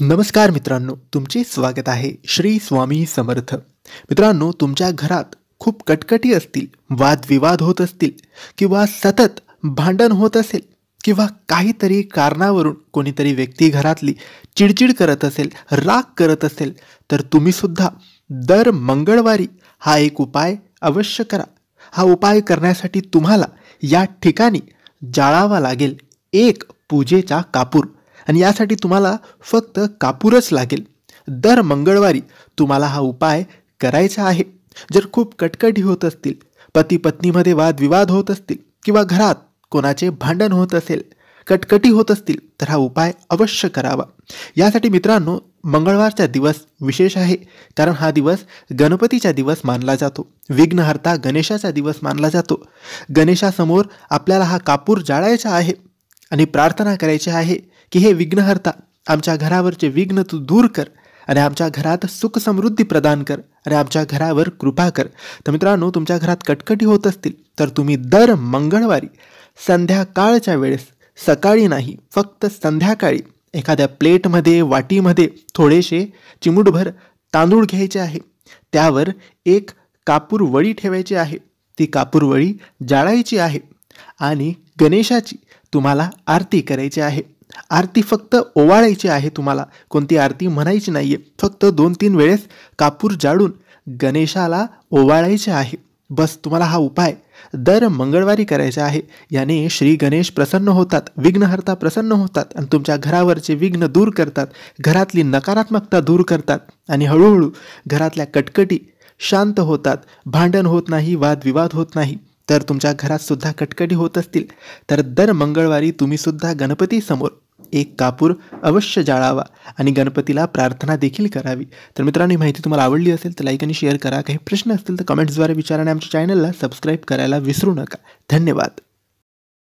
नमस्कार मित्रांनो तुमचे स्वागत आहे श्री स्वामी समर्थ मित्रांनो तुमच्या घरात खूप कटकटी असतील वादविवाद होत असतील किंवा सतत भांडण होत असेल किंवा काहीतरी कारणावरून कोणीतरी व्यक्ती घरातली चिडचिड करत असेल राग करत असेल तर तुम्हीसुद्धा दर मंगळवारी हा एक उपाय अवश्य करा हा उपाय करण्यासाठी तुम्हाला या ठिकाणी जाळावा लागेल एक पूजेचा कापूर आणि यासाठी तुम्हाला फक्त कापूरच लागेल दर मंगळवारी तुम्हाला हा उपाय करायचा आहे जर खूप कटकटी होत असतील पती पत्नीमध्ये वादविवाद होत असतील किंवा घरात कोणाचे भांडण होत असेल कटकटी होत असतील तर हा उपाय अवश्य करावा यासाठी मित्रांनो मंगळवारचा दिवस विशेष आहे कारण हा दिवस गणपतीचा दिवस मानला जातो विघ्नहर्ता गणेशाचा दिवस मानला जातो गणेशासमोर आपल्याला हा कापूर जाळायचा आहे आणि प्रार्थना करायची आहे की हे विघ्नहर्ता आमच्या घरावरचे विघ्न तू दूर कर आणि आमच्या घरात सुख समृद्धी प्रदान कर आणि आमच्या घरावर कृपा कर तर मित्रांनो तुमच्या घरात कटकटी होत असतील तर तुम्ही दर मंगळवारी संध्याकाळच्या वेळेस सकाळी नाही फक्त संध्याकाळी एखाद्या प्लेटमध्ये वाटीमध्ये थोडेसे चिमुटभर तांदूळ घ्यायचे आहे त्यावर एक कापूर ठेवायची आहे ती कापूरवळी जाळायची आहे आणि गणेशाची तुम्हाला आरती करायची आहे आरती फक्त ओवाळायची आहे तुम्हाला कोणती आरती म्हणायची नाही आहे फक्त दोन तीन वेळेस कापूर जाळून गणेशाला ओवाळायचे आहे बस तुम्हाला हा उपाय दर मंगळवारी करायचा आहे याने श्री गणेश प्रसन्न होतात विघ्नहर्ता प्रसन्न होतात आणि तुमच्या घरावरचे विघ्न दूर करतात घरातली नकारात्मकता दूर करतात आणि हळूहळू घरातल्या कटकटी शांत होतात भांडण होत नाही वादविवाद होत नाही जर तुमच्या घरात सुद्धा कटकटी होत असतील तर दर मंगळवारी तुम्हीसुद्धा गणपतीसमोर एक कापूर अवश्य जाळावा आणि गणपतीला प्रार्थना देखील करावी तर मित्रांनो माहिती तुम्हाला आवडली असेल तर लाईक आणि शेअर करा काही प्रश्न असतील तर कमेंट्सद्वारे विचारा आणि आमच्या चॅनलला सबस्क्राईब करायला विसरू नका धन्यवाद